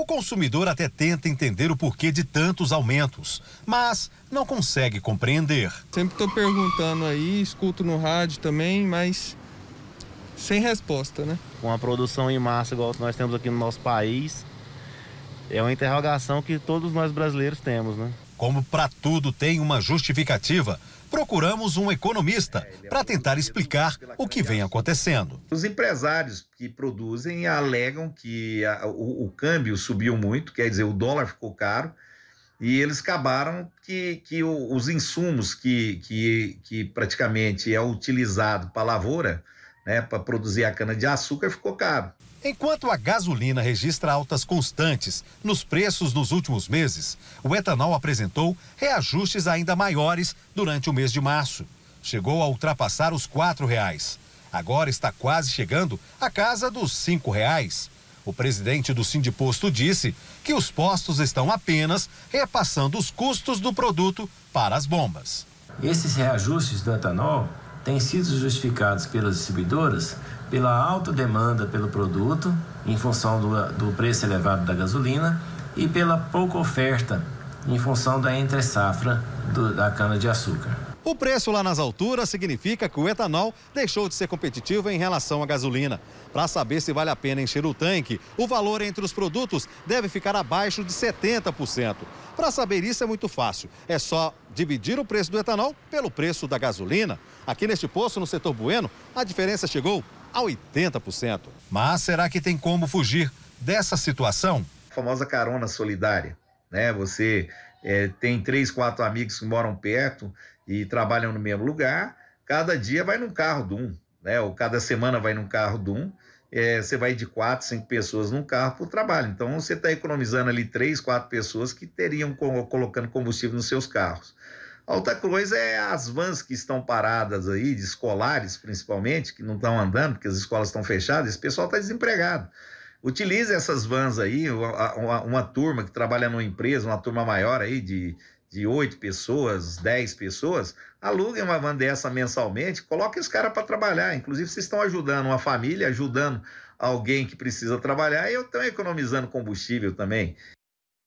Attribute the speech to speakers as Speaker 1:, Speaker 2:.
Speaker 1: O consumidor até tenta entender o porquê de tantos aumentos, mas não consegue compreender. Sempre estou perguntando aí, escuto no rádio também, mas sem resposta, né? Com a produção em massa igual nós temos aqui no nosso país, é uma interrogação que todos nós brasileiros temos, né? Como para tudo tem uma justificativa, procuramos um economista é, é para tentar explicar o que vem
Speaker 2: acontecendo. Os empresários que produzem alegam que a, o, o, câmbio subiu muito, quer dizer, o dólar ficou caro, e eles acabaram que, que os insumos que, que, que praticamente é utilizado para a lavoura né, para produzir a cana-de-açúcar ficou caro.
Speaker 1: Enquanto a gasolina registra altas constantes nos preços nos últimos meses, o etanol apresentou reajustes ainda maiores durante o mês de março. Chegou a ultrapassar os R$ reais. Agora está quase chegando à casa dos R$ reais. O presidente do Sindiposto disse que os postos estão apenas repassando os custos do produto para as
Speaker 2: bombas. Esses reajustes do etanol têm sido justificados pelas distribuidoras pela alta demanda pelo produto, em função do, do preço elevado da gasolina, e pela pouca oferta, em função da entre-safra
Speaker 1: da cana-de-açúcar. O preço lá nas alturas significa que o etanol deixou de ser competitivo em relação à gasolina. Para saber se vale a pena encher o tanque, o valor entre os produtos deve ficar abaixo de 70%. Para saber isso é muito fácil. É só dividir o preço do etanol pelo preço da gasolina. Aqui neste posto, no setor Bueno, a diferença chegou a 80%. Mas será que tem como fugir dessa situação?
Speaker 2: A famosa carona solidária, né? Você é, tem três, quatro amigos que moram perto e trabalham no mesmo lugar, cada dia vai num carro de um, né? Ou cada semana vai num carro de um. É, você vai de quatro, cinco pessoas num carro para o trabalho. Então você está economizando ali três, quatro pessoas que teriam co colocando combustível nos seus carros. A outra coisa é as vans que estão paradas aí, de escolares principalmente, que não estão andando, porque as escolas estão fechadas, esse pessoal está desempregado utilizem essas vans aí, uma, uma, uma, turma que trabalha numa empresa, uma turma maior aí de, de oito pessoas, dez pessoas, aluguem uma van dessa mensalmente, coloquem os caras para trabalhar. Inclusive, vocês estão ajudando uma família, ajudando alguém que precisa trabalhar, e eu estou economizando combustível também.